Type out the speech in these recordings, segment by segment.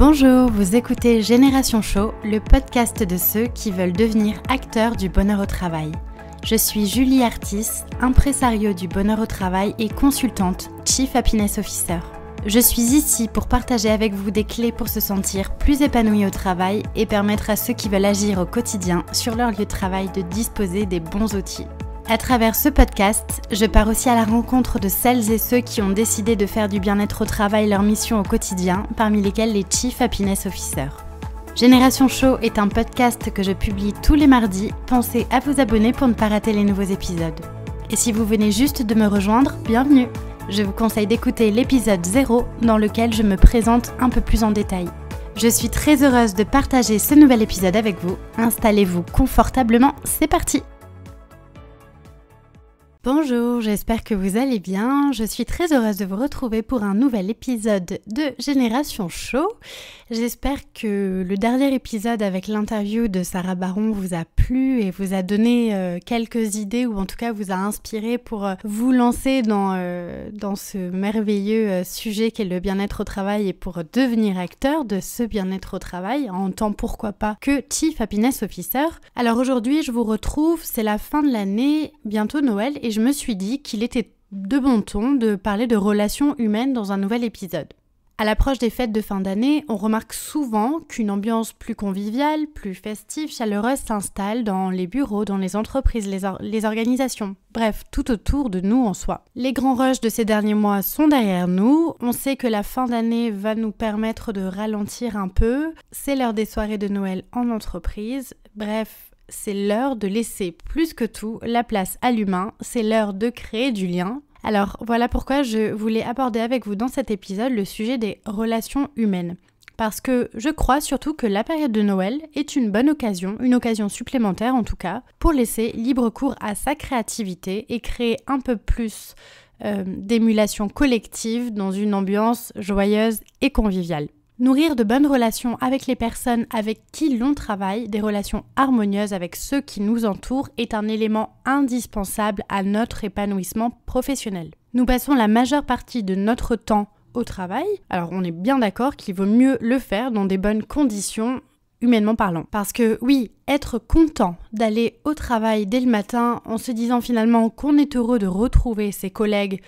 Bonjour, vous écoutez Génération Show, le podcast de ceux qui veulent devenir acteurs du bonheur au travail. Je suis Julie Artis, impresario du bonheur au travail et consultante Chief Happiness Officer. Je suis ici pour partager avec vous des clés pour se sentir plus épanoui au travail et permettre à ceux qui veulent agir au quotidien sur leur lieu de travail de disposer des bons outils. À travers ce podcast, je pars aussi à la rencontre de celles et ceux qui ont décidé de faire du bien-être au travail leur mission au quotidien, parmi lesquels les Chief Happiness Officers. Génération Show est un podcast que je publie tous les mardis. Pensez à vous abonner pour ne pas rater les nouveaux épisodes. Et si vous venez juste de me rejoindre, bienvenue. Je vous conseille d'écouter l'épisode 0 dans lequel je me présente un peu plus en détail. Je suis très heureuse de partager ce nouvel épisode avec vous. Installez-vous confortablement, c'est parti. Bonjour, j'espère que vous allez bien. Je suis très heureuse de vous retrouver pour un nouvel épisode de Génération Show. J'espère que le dernier épisode avec l'interview de Sarah Baron vous a plu et vous a donné euh, quelques idées ou en tout cas vous a inspiré pour euh, vous lancer dans, euh, dans ce merveilleux sujet qu'est le bien-être au travail et pour devenir acteur de ce bien-être au travail en tant pourquoi pas que Chief Happiness Officer. Alors aujourd'hui je vous retrouve, c'est la fin de l'année, bientôt Noël et et je me suis dit qu'il était de bon ton de parler de relations humaines dans un nouvel épisode. À l'approche des fêtes de fin d'année, on remarque souvent qu'une ambiance plus conviviale, plus festive, chaleureuse s'installe dans les bureaux, dans les entreprises, les, les, organisations. Bref, tout autour de nous en soi. Les grands rushs de ces derniers mois sont derrière nous. On sait que la fin d'année va nous permettre de ralentir un peu. C'est l'heure des soirées de Noël en entreprise. Bref, c'est l'heure de laisser plus que tout la place à l'humain, c'est l'heure de créer du lien. Alors voilà pourquoi je voulais aborder avec vous dans cet épisode le sujet des relations humaines. Parce que je crois surtout que la période de Noël est une bonne occasion, une occasion supplémentaire en tout cas, pour laisser libre cours à sa créativité et créer un peu plus euh, d'émulation collective dans une ambiance joyeuse et conviviale. Nourrir de bonnes relations avec les personnes avec qui l'on travaille, des relations harmonieuses avec ceux qui nous entourent, est un élément indispensable à notre épanouissement professionnel. Nous passons la majeure partie de notre temps au travail, alors on est bien d'accord qu'il vaut mieux le faire dans des bonnes conditions humainement parlant. Parce que oui, être content d'aller au travail dès le matin en se disant finalement qu'on est heureux de retrouver ses collègues,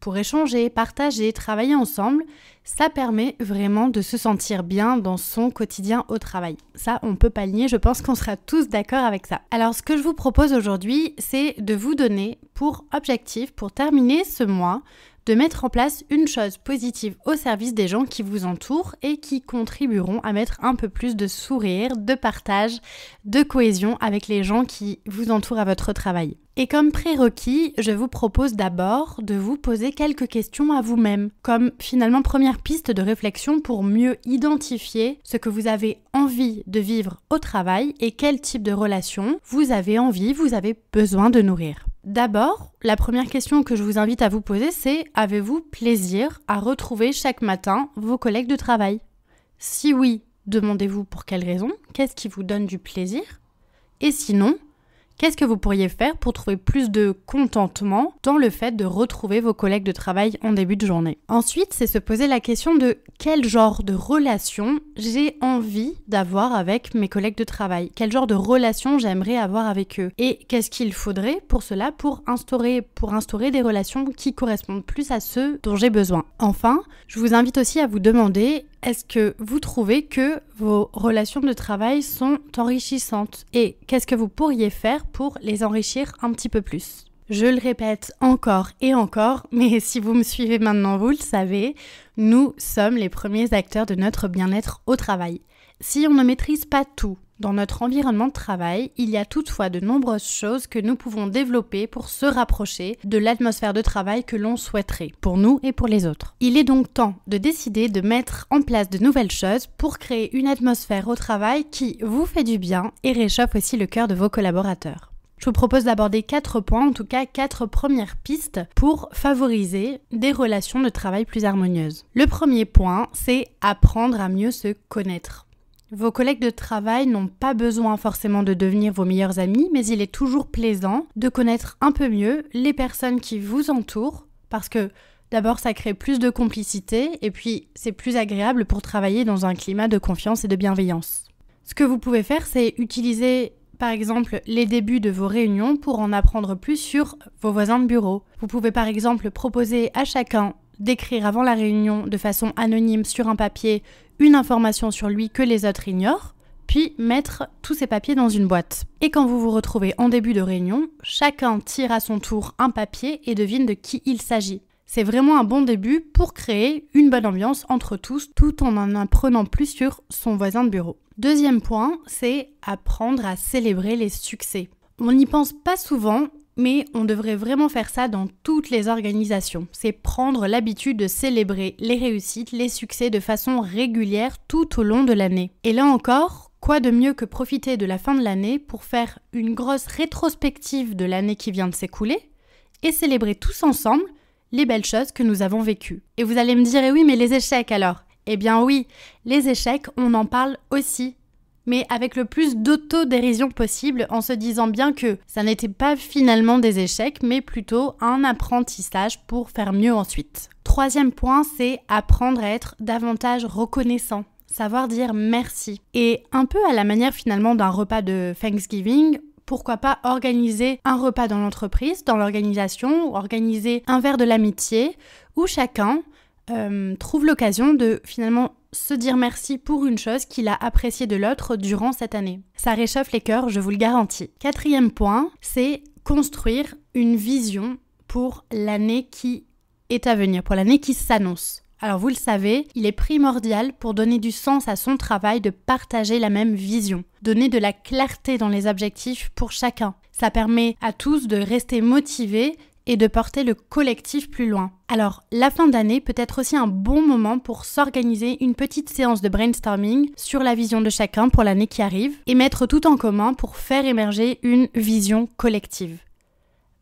pour échanger, partager, travailler ensemble, ça permet vraiment de se sentir bien dans son quotidien au travail. Ça, on peut pas nier, je pense qu'on sera tous d'accord avec ça. Alors ce que je vous propose aujourd'hui, c'est de vous donner pour objectif, pour terminer ce mois, de mettre en place une chose positive au service des gens qui vous entourent et qui contribueront à mettre un peu plus de sourire, de partage, de cohésion avec les gens qui vous entourent à votre travail. Et comme prérequis, je vous propose d'abord de vous poser quelques questions à vous-même, comme finalement première piste de réflexion pour mieux identifier ce que vous avez envie de vivre au travail et quel type de relation vous avez envie, vous avez besoin de nourrir. D'abord, la première question que je vous invite à vous poser, c'est avez-vous plaisir à retrouver chaque matin vos collègues de travail Si oui, demandez-vous pour quelle raison, qu'est-ce qui vous donne du plaisir Et sinon, Qu'est-ce que vous pourriez faire pour trouver plus de contentement dans le fait de retrouver vos collègues de travail en début de journée Ensuite, c'est se poser la question de quel genre de relation j'ai envie d'avoir avec mes collègues de travail, quel genre de relation j'aimerais avoir avec eux et qu'est-ce qu'il faudrait pour cela pour instaurer pour instaurer des relations qui correspondent plus à ceux dont j'ai besoin. Enfin, je vous invite aussi à vous demander est-ce que vous trouvez que vos relations de travail sont enrichissantes et qu'est-ce que vous pourriez faire pour les enrichir un petit peu plus je le répète encore et encore, mais si vous me suivez maintenant, vous le savez, nous sommes les premiers acteurs de notre bien-être au travail. Si on ne maîtrise pas tout, dans notre environnement de travail, il y a toutefois de nombreuses choses que nous pouvons développer pour se rapprocher de l'atmosphère de travail que l'on souhaiterait, pour nous et pour les autres. Il est donc temps de décider de mettre en place de nouvelles choses pour créer une atmosphère au travail qui vous fait du bien et réchauffe aussi le cœur de vos collaborateurs. Je vous propose d'aborder quatre points, en tout cas quatre premières pistes pour favoriser des relations de travail plus harmonieuses. Le premier point, c'est apprendre à mieux se connaître. Vos collègues de travail n'ont pas besoin forcément de devenir vos meilleurs amis, mais il est toujours plaisant de connaître un peu mieux les personnes qui vous entourent, parce que d'abord ça crée plus de complicité, et puis c'est plus agréable pour travailler dans un climat de confiance et de bienveillance. Ce que vous pouvez faire, c'est utiliser par exemple les débuts de vos réunions pour en apprendre plus sur vos voisins de bureau. Vous pouvez par exemple proposer à chacun d'écrire avant la réunion de façon anonyme sur un papier une information sur lui que les autres ignorent, puis mettre tous ces papiers dans une boîte. Et quand vous vous retrouvez en début de réunion, chacun tire à son tour un papier et devine de qui il s'agit. C'est vraiment un bon début pour créer une bonne ambiance entre tous tout en en apprenant plus sur son voisin de bureau. Deuxième point, c'est apprendre à célébrer les succès. On n'y pense pas souvent, mais on devrait vraiment faire ça dans toutes les organisations. C'est prendre l'habitude de célébrer les réussites, les succès de façon régulière tout au long de l'année. Et là encore, Quoi de mieux que profiter de la fin de l'année pour faire une grosse rétrospective de l'année qui vient de s'écouler et célébrer tous ensemble les belles choses que nous avons vécues. Et vous allez me dire, eh oui, mais les échecs alors Eh bien oui, les échecs, on en parle aussi mais avec le plus d'autodérision possible en se disant bien que ça n'était pas finalement des échecs, mais plutôt un apprentissage pour faire mieux ensuite. Troisième point, c'est apprendre à être davantage reconnaissant savoir dire merci. Et un peu à la manière finalement d'un repas de Thanksgiving, pourquoi pas organiser un repas dans l'entreprise, dans l'organisation, ou organiser un verre de l'amitié, où chacun euh, trouve l'occasion de finalement se dire merci pour une chose qu'il a appréciée de l'autre durant cette année. Ça réchauffe les cœurs, je vous le garantis. Quatrième point, c'est construire une vision pour l'année qui est à venir, pour l'année qui s'annonce. Alors vous le savez, il est primordial pour donner du sens à son travail de partager la même vision, donner de la clarté dans les objectifs pour chacun. Ça permet à tous de rester motivés et de porter le collectif plus loin. Alors, la fin d'année peut être aussi un bon moment pour s'organiser une petite séance de brainstorming sur la vision de chacun pour l'année qui arrive et mettre tout en commun pour faire émerger une vision collective.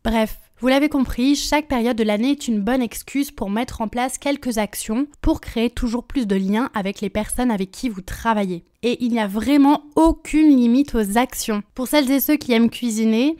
Bref, vous l'avez compris, chaque période de l'année est une bonne excuse pour mettre en place quelques actions pour créer toujours plus de liens avec les personnes avec qui vous travaillez. Et il n'y a vraiment aucune limite aux actions. Pour celles et ceux qui aiment cuisiner,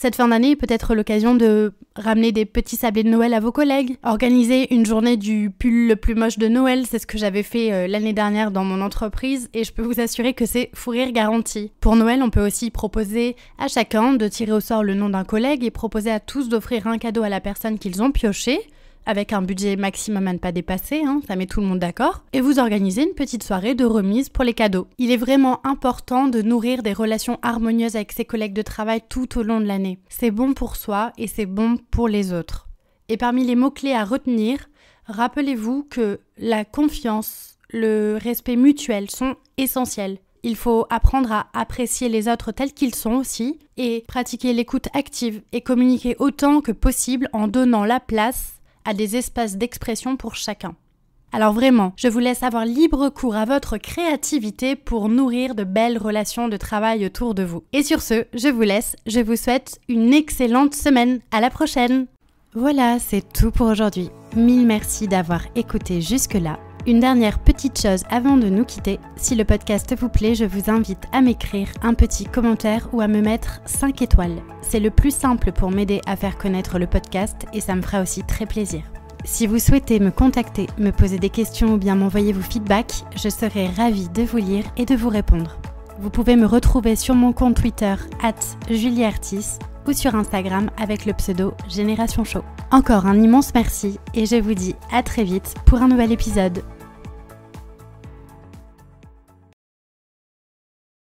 cette fin d'année peut être l'occasion de ramener des petits sablés de Noël à vos collègues, organiser une journée du pull le plus moche de Noël, c'est ce que j'avais fait euh, l'année dernière dans mon entreprise et je peux vous assurer que c'est fou rire garanti. Pour Noël, on peut aussi proposer à chacun de tirer au sort le nom d'un collègue et proposer à tous d'offrir un cadeau à la personne qu'ils ont pioché avec un budget maximum à ne pas dépasser, hein, ça met tout le monde d'accord, et vous organisez une petite soirée de remise pour les cadeaux. Il est vraiment important de nourrir des relations harmonieuses avec ses collègues de travail tout au long de l'année. C'est bon pour soi et c'est bon pour les autres. Et parmi les mots-clés à retenir, rappelez-vous que la confiance, le respect mutuel sont essentiels. Il faut apprendre à apprécier les autres tels qu'ils sont aussi et pratiquer l'écoute active et communiquer autant que possible en donnant la place à des espaces d'expression pour chacun. Alors vraiment, je vous laisse avoir libre cours à votre créativité pour nourrir de belles relations de travail autour de vous. Et sur ce, je vous laisse, je vous souhaite une excellente semaine, à la prochaine Voilà, c'est tout pour aujourd'hui. Mille merci d'avoir écouté jusque-là. Une dernière petite chose avant de nous quitter, si le podcast vous plaît, je vous invite à m'écrire un petit commentaire ou à me mettre 5 étoiles. C'est le plus simple pour m'aider à faire connaître le podcast et ça me fera aussi très plaisir. Si vous souhaitez me contacter, me poser des questions ou bien m'envoyer vos feedbacks, je serai ravie de vous lire et de vous répondre. Vous pouvez me retrouver sur mon compte Twitter @julieartis ou sur Instagram avec le pseudo Génération Show. Encore un immense merci et je vous dis à très vite pour un nouvel épisode.